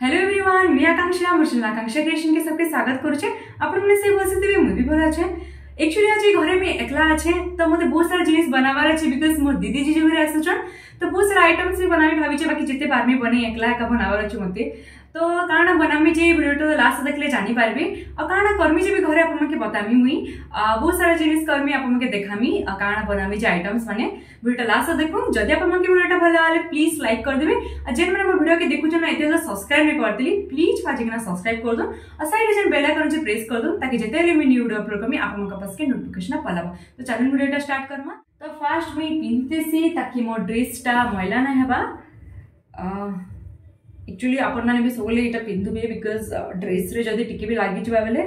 Hello everyone আমি আকাঙ্ক্ষা আমার চ্যানেল আকাঙ্ক্ষা ক্রিয়েশনকে সবকে স্বাগত করছে আপনারা সে বলছে তবে মুভি ভালো আছে একচুয়ালি আজ এই ঘরে আমি একলা আছে তো মতো বহুত সারা জিনিস বানাবার আছে বিকজ মো দিদি জিজু ঘরে আসুছন তো বহুত সারা আইটমস বানাবি ভাবিছে বাকি যেতে পারমি বনে একলা একা বানাবার আছে মতো तो କାଣା ବନାମି ଯେ ଭିଡ଼ିଓଟା ଲାଷ୍ଟ ଦେଖିଲେ ଜାଣିପାରିବେ ଆଉ କାଣା କର୍ମି ଯେ ବି ଘରେ ଆପଣଙ୍କୁ ବତାମି ମୁଇଁ ବହୁତ ସାରା ଜିନିଷ କର୍ମି ଆପଣଙ୍କୁ ଦେଖାମି ଆଉ କାଣା ବନାମି ଯେ ଆଇଟମ୍ସ ମାନେ ଭିଡ଼ିଓଟା ଲାଷ୍ଟ ଦେଖୁ ଯଦି ଆପଣଙ୍କୁ ଭିଡ଼ିଓଟା ଭଲ ହେଲେ ପ୍ଲିଜ୍ ଲାଇକ୍ କରିଦେବେ ଆଉ ଯେନ୍ମାନେ ମୋ ଭିଡ଼ିଓକେ ଦେଖୁଛନ୍ ନା ଏତେ ସବସ୍କ୍ରାଇବ୍ ନାଇଁ କରିଦେଲି ପ୍ଲିଜ୍ ବାଜିକିନା ସବସ୍କ୍ରାଇବ୍ କରିଦଉନ୍ ଆଉ ସାଇଡ଼୍ରେ ଯେନ୍ ବେଲ୍ ଆଇକନ୍ ଯେ ପ୍ରେସ୍ କରିଦଉନ୍ ତାକି ଯେତେବେଳେ ମୁଇଁ ନ୍ୟୁ ଭିଡ଼ିଓ ଅପଲୋଡ଼ କର୍ମି ଆପଣଙ୍କ ପାଖକେ ନୋଟିଫିକେସନ୍ ପଲାବ ତ ଚାଲୁନ୍ ଭିଡ଼ିଓଟା ଷ୍ଟାର୍ଟ କର୍ମା ତ ଫାର୍ଷ୍ଟ ମୁଇଁ ପିନ୍ଧିଦେସି ତାକି ମୋ ଡ୍ରେସ୍ଟା ମଇଲା ନାଇଁ ହେବା একচুয়ালি আপনার আমি সকলে এটা পিন্ধুবে বিকজ ড্রেসরে যদি টিকি বি লাগিযা বেলে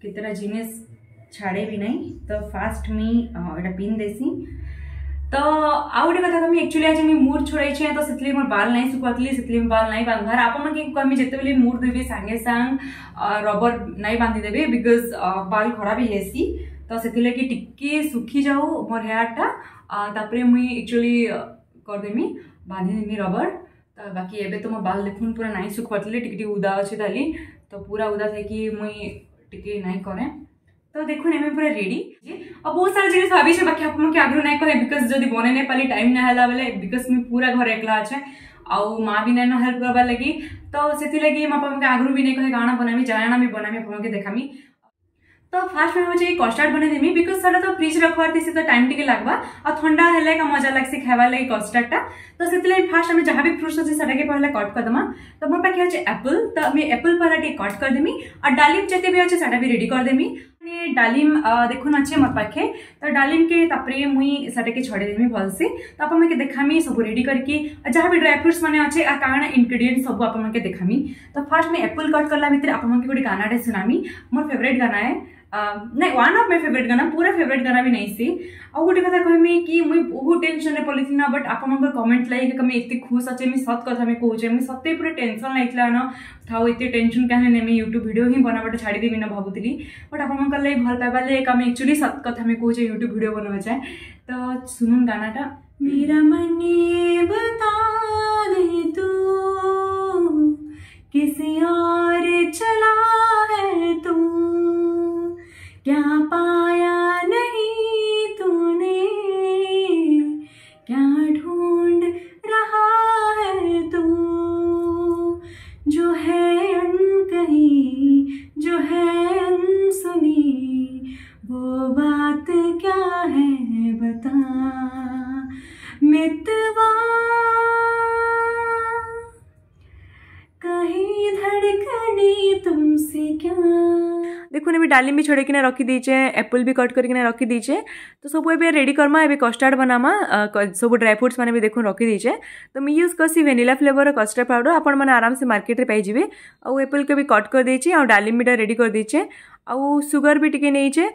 কেতটা জিনিস ছাড়ে বি না তো ফার্স্ট মি এটা পিন দেসি তো আউ গোটে কথা কমি একচুয়ালি আজ মুই মুড ছড়াইছি তো সেতলি মোর বাল নাই শুকাতলি সেতলি বাল নাই বাঁধবার আপনাকে কমি যেতবেলে মুড দেবে সাঙ্গে সাং রবর নাই বাঁধি দেবে বিকজ বাল খরাব হেসি তো সেতলাগি টিকি শুখি যাও মোর হেয়ারটা তাপরে মুই একচুয়ালি করদেমি বাঁধি দেমি রবর ତ ବାକି ଏବେ ତ ମୋ ବାଲ୍ ଦେଖୁନ୍ ପୁରା ନାଇଁ ଶୁଖବାରଥିଲି ଟିକେ ଟିକେ ଉଦା ଅଛି ଡାଲି ତ ପୁରା ଉଦା ଥାଇକି ମୁଇଁ ଟିକେ ନାଇଁ କରେ ତ ଦେଖୁନ୍ ଏବେ ପୁରା ରେଡ଼ି ଆଉ ବହୁତ ସାରା ଜିନିଷ ଭାବିଛେ ବାକି ଆପଣଙ୍କୁ ଆଗରୁ ନାଇଁ କହେ ବିକଜ୍ ଯଦି ବନେଇ ନାଇଁ ପାରିଲି ଟାଇମ୍ ନାଇଁ ହେଲା ବେଲେ ବିକଜ୍ ମୁଇଁ ପୁରା ଘରେ ଏକଲା ଅଛେ ଆଉ ମା ବି ନାଇଁନ ହେଲ୍ପ କରବାର୍ ଲାଗି ତ ସେଥିଲାଗି ମୁଁ ଆପଣଙ୍କୁ ଆଗରୁ ବି ନାଇଁ କହେ କାଣା ବନାମି ଜାଣା ବି ବନାମି ଆପଣଙ୍କୁ ଦେଖାମି तो फास्ट में मुझे कस्टार्ड बने देमी बिकज सर तो फ्रिज रखबार थी तो टाइम टी लगवा आ थंडा हेले का मजा लगे खावा लगे टा तो से फास्ट आम जहाँ भी फ्रुट्स अच्छे से पहले कट करदमा तो मो पाखे अच्छे एप्पल तो मुझे एप्पल पहला कट करदेमी और डालीम जिते भी अच्छे से रेडी करदेमी डालीम देखुन अच्छे मोर पाखे तो डालीम के तापरे मुई छड़े छड़ेदेमी भलसे तो आप देखामी सब रेडी करके जहाँ भी ड्राई फ्रुट्स मैंने अच्छे आ कण इनग्रीडियंट सब आप देखामी तो फास्ट मैं एप्पल कट कला भितर आप गोटे टे सुनामी मोर फेवरेट गाना है नहीं वन अफ माय फेवरेट गाना पूरा फेवरेट गाना भी नहीं सी आउ गोटे कथा कहमी कि मुई बहुत टेनसन पड़ी थी बट आप कमेंट लगे कि मैं ये खुश अच्छे मैं सत् कथा कहे मुझे सत्ते पूरा टेनसन लगे ना था ये टेनसन कहीं नहीं यूट्यूब भिडियो ही बनाबाट छाड़देवी ना भावुरी बट आपर लगे भल पाइबा लगे आम एक्चुअली सत कथा कहे यूट्यूब भिड बनवा जाए तो सुन गानाटा मेरा मन किसी और चला है तू क्या पाया नहीं तूने क्या ढूंढ रहा है तू जो है अनकही जो है अनसुनी वो बात क्या है बता मितवा कहीं धड़कने तुमसे क्या देखुन एवं डालीम भी छड़े रखीदे एपल भी कट करके रखीदे तो सब ए रेड करमा ए कस्टार्ड बनामा सब ड्राई फ्रुट्स मैंने भी देखु रखीदे तो मुझ यूज करसी भेनिला फ्लेवर कस्टार्ड पाउडर आपड़ आराम से मार्केट में पाइबे और एपल के भी कट कर देचे और डालीम भी रेड कर देचे आउ सुगर भी टिके नहींचे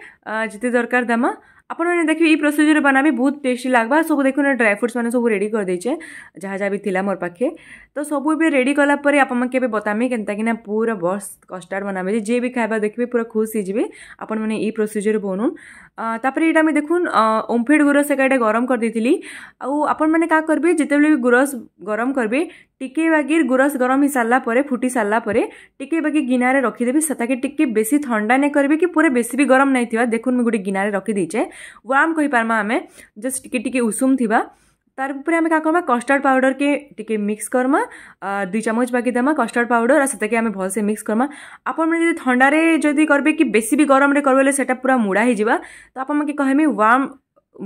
जिते दरकार दमा ଆପଣମାନେ ଦେଖିବେ ଏଇ ପ୍ରୋସିଜିଓର ବନାବେ ବହୁତ ଟେଷ୍ଟି ଲାଗ୍ବା ସବୁ ଦେଖୁନ୍ ଡ୍ରାଏ ଫ୍ରୁଟ୍ସ ମାନେ ସବୁ ରେଡ଼ି କରିଦେଇଛେ ଯାହା ଯାହା ବି ଥିଲା ମୋର ପାଖେ ତ ସବୁ ଏବେ ରେଡ଼ି କଲା ପରେ ଆପଣମାନେ କେବେ ବତାମି କେନ୍ତାକିନା ପୁରା ବସ୍ କଷ୍ଟାର୍ଡ଼ ବନାବେ ଯେ ଯିଏ ବି ଖାଇବା ଦେଖିବେ ପୁରା ଖୁସ୍ ହେଇଯିବେ ଆପଣମାନେ ଏଇ ପ୍ରୋସିଜିଓର ବନଉନ୍ ତାପରେ ଏଇଟା ଆମେ ଦେଖୁନ୍ ଓମ୍ଫେଡ଼ ଗୁରସ ଏକା ଏଇଟା ଗରମ କରିଦେଇଥିଲି ଆଉ ଆପଣମାନେ କାଁ କରିବେ ଯେତେବେଳେ ବି ଗୁରସ ଗରମ କରିବେ टिके বাগির गुरस गरम हो সারা পরে ফুটি সারা পরে টিকিয়ে বাগি গিনারে রখিদেবি সেটাকে টিকি বেশি থা না করবি কি পুরা বেশি বি গরম নাই गोटे गिनारे মু গোটে গিনারে রখিদেছে ওয়াম কইপারমা আমি জস্ট টিকি तार आम क्या करमा कस्टर्ड पाउडर के टी मिक्स करमा दुई चमच बाकी देमा कस्टर्ड पाउडर आते आम भलसे मिक्स करमा आपड़ी थंडार जदि करेंगे कि बेसी भी गरम रे करबे से पूरा मुड़ा हो तो आप कहमी वार्म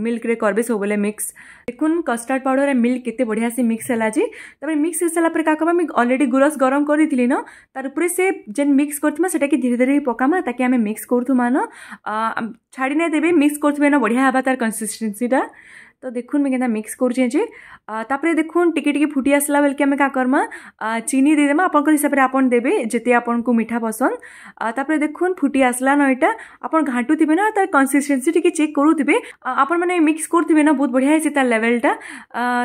ମିଲ୍କରେ କରିବେ ସବୁବେଳେ ମିକ୍ସ ଦେଖୁନ୍ କଷ୍ଟାର୍ଡ଼ ପାଉଡ଼ର ଆଉ ମିଲ୍କ କେତେ ବଢ଼ିଆ ସେ ମିକ୍ସ ହେଲା ଯେ ତାପରେ ମିକ୍ସ ହେଇସାରିଲା ପରେ କାହା କମା ମୁଇଁ ଅଲରେଡ଼ି ଗୁରସ୍ ଗରମ କରିଥିଲି ନ ତାର ଉପରେ ସେ ଯେନ୍ ମିକ୍ସ କରିଥିମା ସେଟାକି ଧୀରେ ଧୀରେ ପକାମା ତାକି ଆମେ ମିକ୍ସ କରୁଥିମା ନ ଛାଡ଼ି ନାଇଁ ଦେବେ ମିକ୍ସ କରୁଥିବେ ନ ବଢ଼ିଆ ହେବା ତାର କନସିଷ୍ଟେନ୍ସିଟା তো দেখুন মুই কেনা মিক্স করছি যে তাপরে দেখুন টিকে টিকে ফুটি আসলা বেলকে আমি কাঁ করমা চিনি দিয়েদেমা আপনার হিসাবে আপনার দেবে যেতে আপনার মিঠা পসন্দ তাপরে দেখুন ফুটি আসলা ন এটা আপনার ঘাঁটু থিবে না তার কনসিস্টেন্সি টিকে চেক করুবে আপনার মানে মিক্স করুবে না বহুত বঢ়িয়া হয়েছে তার লেভেলটা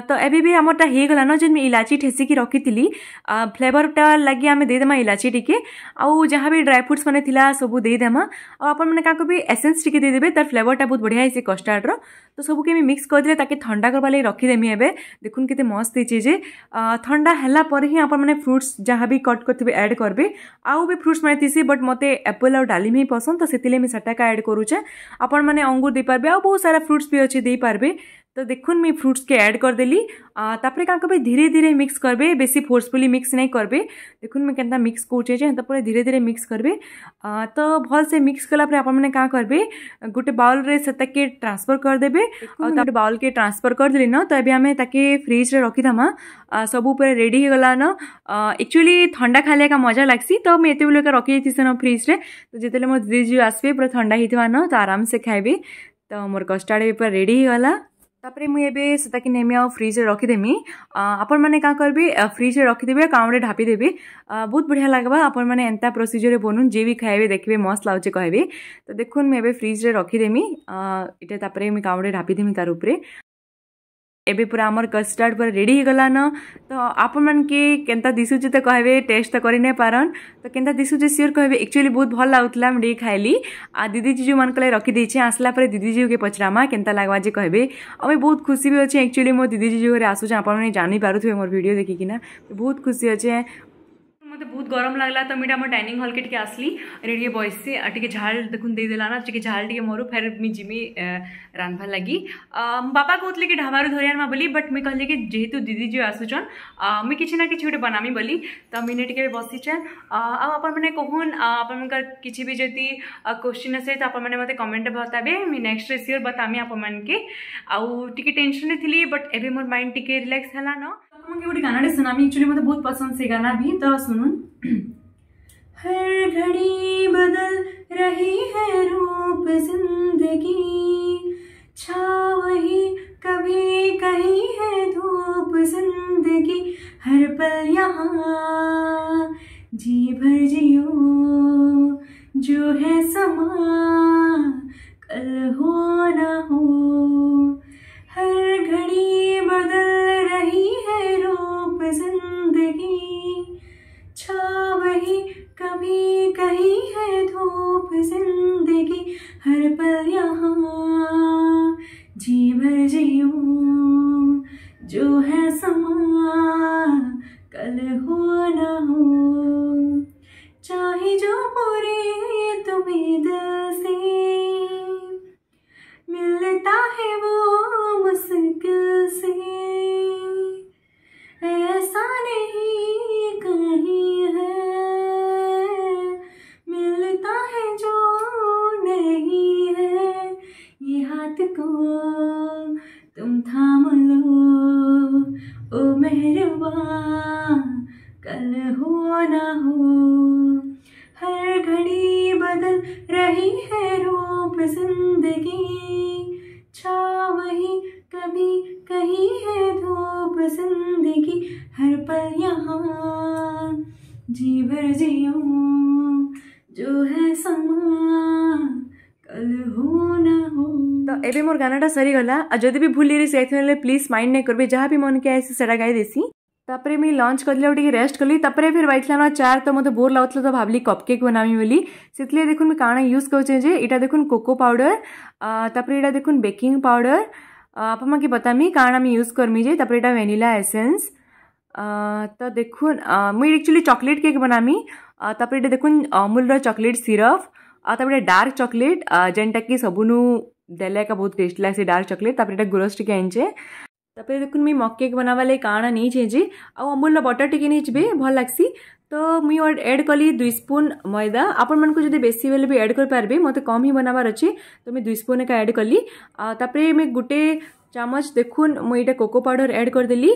তো এবে বি আমারটা হয়ে গলা না যে মুই ইলাচি ঠেসিকি রখিলি ফ্লেভরটা লাগি আমি দিয়েদেমা ইলাচি টিকে আউ যা বি ড্রাই ফ্রুটস মানে লা সবু দিয়েদেমা আপনার কাঁকু বি এসেন্স টিকে দিয়েদেবে তার ফ্লেভরটা বহুত বঢ়িয়া হয়েছে কষ্টার্ডর তো সবুকে আমি মিক্স করে रे ताके करवा लगे रखिदेमी एवं देखुन के मस्त हो थंडा है ही आपण मैंने फ्रुट्स जहाँ भी कट करते एड करेंगे आउ भी फ्रुट्स मैंने थीसी बट मत एपल आउ डालिम ही पसंद तो से मुझे सेटाका ऐड करुचे आपण मैंने अंगूर दे पारे आउ बहुत सारा फ्रुट्स भी अच्छे दे पारे तो देखुन मुझ फ्रुट्स के ऐड करदेली तापर कौन करबे धीरे धीरे मिक्स करबे बेसी फोर्सफुली मिक्स नहीं करबे देखुन मैं के मिक्स करुचे जे तो धीरे धीरे मिक्स करबे तो भल से मिक्स कलापर आपने का करबे गोटे बाउल रे से ट्रांसफर करदे और तापर बाउल के ट्रांसफर करदेली ना तो अभी आम ताके फ्रिज रे रखिथमा सब पूरा रेडी हो गला एक्चुअली थंडा खाले का मजा लगसी तो मुझे ये बेलका रखी जाइसन फ्रिज रे तो जिते मो दीदी जी आसबे पूरा थंडा होता ना तो आराम से खाइबे तो मोर कस्टार्ड भी पूरा रेडी हो गला ତାପରେ ମୁଁ ଏବେ ସେଟାକି ନେମି ଆଉ ଫ୍ରିଜ୍ରେ ରଖିଦେମି ଆପଣମାନେ କାଁ କରିବି ଫ୍ରିଜ୍ରେ ରଖିଦେବେ କାଉଁରେ ଢାପିଦେବେ ବହୁତ ବଢ଼ିଆ ଲାଗ୍ବା ଆପଣମାନେ ଏନ୍ତା ପ୍ରୋସିଜର୍ରେ ବନୁନ୍ ଯିଏ ବି ଖାଇବେ ଦେଖିବେ ମସ୍ତ ଲାଗୁଛି କହିବେ ତ ଦେଖୁନ୍ ମୁଁ ଏବେ ଫ୍ରିଜ୍ରେ ରଖିଦେମି ଏଇଟା ତାପରେ ମୁଇଁ କାଉଁରେ ଢାପିଦେମି ତାର ଉପରେ एबे पूरा आम कस्टार्ड पूरा रेडीगला न तो आपन मन के केनता दिसुचे त कहबे टेस्ट त तो करिन पारन तो केनता दिसुचे सियर कहबे एक्चुअली बहुत भल लागतला मडी खाइली आ दीदी जी जो मन कले रखि दिछे आसला पर दीदी जी के पचरामा केनता लागवा जे कहबे अबे बहुत खुशी भी अछि एक्चुअली मो दीदी जी जो रे आसु छ आपन जानि पारु थे मोर वीडियो देखि किना तो बहुत खुशी अछि ମତେ ବହୁତ ଗରମ ଲାଗିଲା ତ ମୁଁ ଆମ ଡାଇନିଂ ହଲ୍ କି ଟିକେ ଆସିଲି ଏଠି ଟିକେ ବସିଛି ଆଉ ଟିକେ ଝାଲ ଦେଖୁନ୍ ଦେଇଦେଲା ନା ଟିକେ ଝାଲ ଟିକେ ମୋର ଫେର୍ ମୁଇଁ ଯିମି ରାନ୍ଧବାର୍ ଲାଗି ବାପା କହୁଥିଲେ କି ଢାବାରୁ ଧରି ଆଣିବା ବୋଲି ବଟ୍ ମୁଇଁ କହିଲେ କି ଯେହେତୁ ଦିଦି ଯିଏ ଆସୁଛନ୍ ମୁଇଁ କିଛି ନା କିଛି ଗୋଟେ ବନାମି ବୋଲି ତ ମୁଇଁ ଟିକେ ବସିଛେନ୍ ଆଉ ଆପଣମାନେ କହୁନ୍ ଆପଣଙ୍କର କିଛି ବି ଯଦି କୋଶ୍ଚିନ୍ ଆସେ ତ ଆପଣମାନେ ମୋତେ କମେଣ୍ଟରେ ବତାବେ ମୁଇଁ ନେକ୍ସଟ ସିଓର ବତାମି ଆପଣମାନକେ ଆଉ ଟିକେ ଟେନସନରେ ଥିଲି ବଟ୍ ଏବେ ମୋର ମାଇଣ୍ଡ ଟିକେ ରିଲାକ୍ସ ହେଲା ନ मुझे गोटे गाना शुणामी एक्चुअली मतलब बहुत पसंद से गाना भी तो सुनुन हर घड़ी बदल रही है रूप जिंदगी छाव ही कभी कहीं है धूप जिंदगी हर पल यहाँ जी भर जियो जो है समा Bye. कल हुआ ना हो हर घड़ी बदल रही है रूप जिंदगी छा वही कभी कहीं है धूप जिंदगी हर पल यहाँ जी भर जियो जो है समा कल हो ना हो तो एवं मोर गाना सरी गला जदि भी भूल गाइल प्लीज माइंड नहीं करबे जहाँ भी मन के आई से गाई देसी तापर मुझ लंच कर रेस्ट कली तापर फिर बैठला न चार तो मतलब बोर लगुला तो भाली कपकेक् बनामी बोली से देख कण यूज करा देखु कोको पाउडर तापर यहाँ देखु बेकिंग पाउडर आप बतामी कण आम यूज करमी जे तापर यहाँ वेनिला एसेन्स तो देख मुझे एक्चुअली चॉकलेट केक बनामी तापर ये देखु अमूल चॉकलेट सिरप आ डार्क चॉकलेट जेनटा कि सबुनु देखा बहुत टेस्ट लगे डार्क चॉकलेट तापर यहाँ गुरस टी आनचे तपे देख मके मक केक् बनाबा लगे काण नहींचे आमूल बटर टिके नहीं नहींचे भल लग्सी तो मुझे एड कली दुई स्पून मैदा आपण मन को बेस बेले भी एड करें मत कम ही बनाबार अच्छे तो मुझे दुई स्पून एक एड कली मुझे गोटे चामच देखु मुझे कोको पाउडर एड करदेली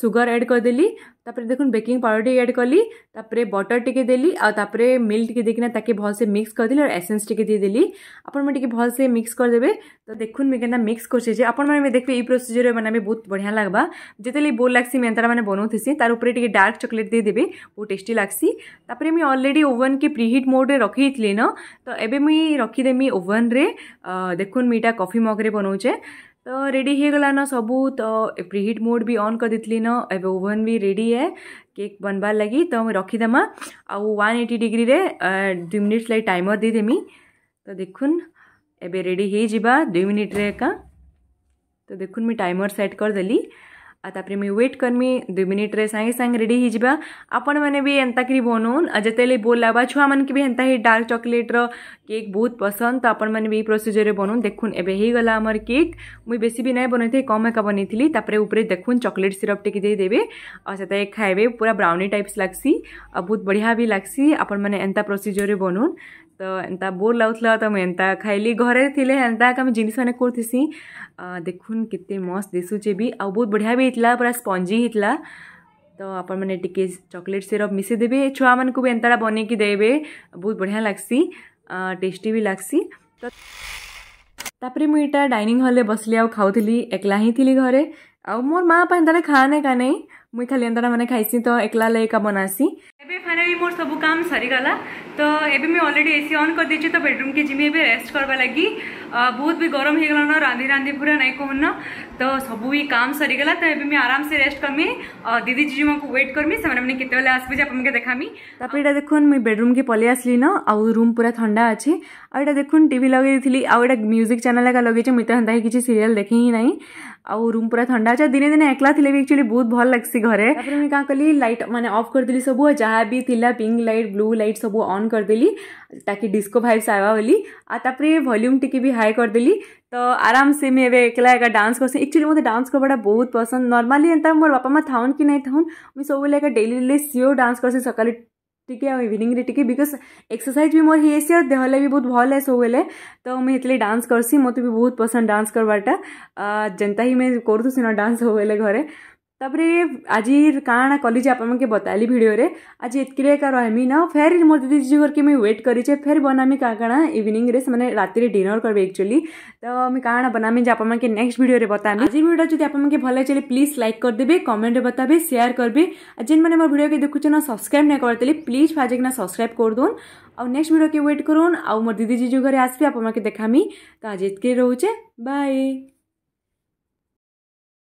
सुगर एड करदेली तापर देख बेकिंग पाउडर टी एड कली तापर बटर टी देली आपर मिल्क टी देना ताकि भल से मिक्स दिली और एसेन्स टी देदेली आपण मैंने भल से मिक्स करदे तो देखुन मुझे केना मिक्स करछे जे आपण मैंने देखबे ई प्रोसीजर मैंने बहुत बढ़िया लग्बा जिते बोल लग्सी मैं तारा मैंने बनाऊसी तार उपर टी डार्क चॉकलेट दे देवे बहुत टेस्टी लग्सी तापर मुझे अलरेडी ओवन के प्रिहिट मोड्रे रखी न तो एबे मुई रखिदेमी ओवन रे देखून मुझा कफी मग्रे बनाऊचे तो रेडी हो गलान सबू तो प्रिहीट मोड भी अन् करदे ना एवं ओवन भी रेडी रेडी है केक् बनबार लगी तो मुझे रखिदेमा आन एटी डिग्री रे दुई मिनिट लगे टाइमर देदेमी तो देखुन एबे रेडी हो जा दुई मिनिट्रे एका तो देखुन मुझ टाइमर सेट करदेली ତାପରେ ମୁଇଁ ୱେଟ୍ କର୍ମି ଦୁଇ ମିନିଟ୍ରେ ସାଙ୍ଗେ ସାଙ୍ଗେ ରେଡ଼ି ହେଇଯିବା ଆପଣମାନେ ବି ଏନ୍ତାକିରି ବନଉନ୍ ଆଉ ଯେତେବେଳେ ବୋଲ୍ ଲାଗ୍ବା ଛୁଆମାନଙ୍କୁ ବି ହେନ୍ତା ହିଁ ଡାର୍କ ଚକୋଲେଟ୍ର କେକ୍ ବହୁତ ପସନ୍ଦ ତ ଆପଣମାନେ ବି ଏଇ ପ୍ରୋସିଜର୍ରେ ବନଉନ୍ ଦେଖୁନ୍ ଏବେ ହେଇଗଲା ଆମର କେକ୍ ମୁଇଁ ବେଶୀ ବି ନାଇଁ ବନେଇଥିଲି କମ୍ ଏକା ବନେଇଥିଲି ତାପରେ ଉପରେ ଦେଖୁନ୍ ଚକୋଲେଟ୍ ସିରପ୍ ଟିକେ ଦେଇଦେବେ ଆଉ ସେତେ ଖାଇବେ ପୁରା ବ୍ରାଉନି ଟାଇପ୍ସ ଲାଗ୍ସି ଆଉ ବହୁତ ବଢ଼ିଆ ବି ଲାଗ୍ସି ଆପଣମାନେ ଏନ୍ତା ପ୍ରୋସିଜର୍ରେ ବନଉନ୍ ତ ଏନ୍ତା ବୋର୍ ଲାଗୁଥିଲା ତ ମୁଁ ଏନ୍ତା ଖାଇଲି ଘରେ ଥିଲେ ଏନ୍ତା ଏକା ମୁଁ ଜିନିଷମାନେ କରୁଥିସି ଦେଖୁନ୍ କେତେ ମସ୍ତ ଦିଶୁଛେ ବି ଆଉ ବହୁତ ବଢ଼ିଆ ବି ହେଇଥିଲା ପୁରା ସ୍ପଞ୍ଜି ହେଇଥିଲା ତ ଆପଣମାନେ ଟିକେ ଚକୋଲେଟ୍ ସିରପ୍ ମିଶିଦେବେ ଛୁଆମାନଙ୍କୁ ବି ଏନ୍ତାଟା ବନେଇକି ଦେବେ ବହୁତ ବଢ଼ିଆ ଲାଗ୍ସି ଟେଷ୍ଟି ବି ଲାଗ୍ସି ତ ତାପରେ ମୁଁ ଏଇଟା ଡାଇନିଂ ହଲ୍ରେ ବସିଲି ଆଉ ଖାଉଥିଲି ଏକଲା ହିଁ ଥିଲି ଘରେ ଆଉ ମୋର ମା' ପାଇଁ ଏନ୍ତାଟା ଖାଆନେ କାଁ ନାଇଁ ମୁଇଁ ଖାଲି ଏନ୍ତାଟା ମାନେ ଖାଇସି ତ ଏକଲା ଲାଗି ଏକା ବନାସି एबे फाइनाली मोर सब काम सरीगला तो एबे मैं ऑलरेडी एसी ऑन कर दीजिए तो बेडरूम के जिमी एबे रेस्ट करवा लगी बहुत भी गरम हो गलान रांधी रांधी पूरा नहीं कहून न तो सब भी काम सरीगला तो एबे मैं आराम से रेस्ट करमी दीदी जीजी जीवा को वेट करमी से मैंने कितने बेले आसबे देखामी तापर एटा देखुन मैं बेडरूम के पले आसली न आ रूम पूरा ठंडा अछि आ एटा देखुन लगे दिली आ म्यूजिक चैनल लगा लगे मुझे मिता हंदा किछि सीरियल देखि ही नै आ रूम पूरा ठंडा छै दिने दिने एकला थिले एक्चुअली बहुत भल लगसी घरे तापर कहली लाइट माने अफ कर दिली सब जहा जहाँ भी थिला पिंक लाइट ब्लू लाइट सब ऑन कर ताकि डिस्को भाइब्स आवा बोली आपर वॉल्यूम टिके भी हाई कर देली तो आराम से मैं एक डांस कर एक्चुअली मतलब डांस करवाटा बहुत पसंद नर्माली एंता मोर बापा माँ थाउन कि नहीं थाउन मुझे सब एक डेली डेली सीओ डांस कर सकाल टी इवनिंग टी बिकज एक्सरसाइज भी मोर ही है भी बहुत भल है सब तो मुझे इतने डांस करसी मत भी बहुत पसंद डांस करवाटा जेनता ही मैं करूँ सीना डांस सब घरे घर तपे आज काण कली आपके बताली भिडे आज इतने का रहमी ना फेर मोर दीदी जीवर के मुझे वेट करीचे फेर बनामी क्या कण इवनिंग से रात डिनर करेंगे एक्चुअली तो मुझे कण बनामी जो आपके नेक्स्ट भिडियो बतामी आज भिडियो जब आपके भल लगे प्लीज लाइक करदे कमेंट बताबे सेयार करेंगे आज जेन मैंने मोर भिड के देखुन सब्सक्राइब नहीं करते प्लीज फाजेकना सब्सक्राइब कर दून आउ नेक्ट भिडियो के वेट करूँ आ मोर दीदी जीजू घर आसपी आप देखामी तो आज इतने रोचे बाय